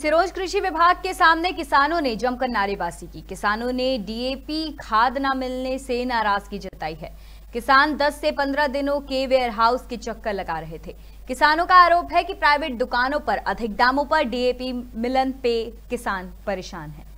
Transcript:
सिरोज कृषि विभाग के सामने किसानों ने जमकर नारेबाजी की किसानों ने डीएपी खाद न मिलने से नाराजगी जताई है किसान 10 से 15 दिनों के वेयर हाउस के चक्कर लगा रहे थे किसानों का आरोप है कि प्राइवेट दुकानों पर अधिक दामों पर डीएपी मिलन पे किसान परेशान है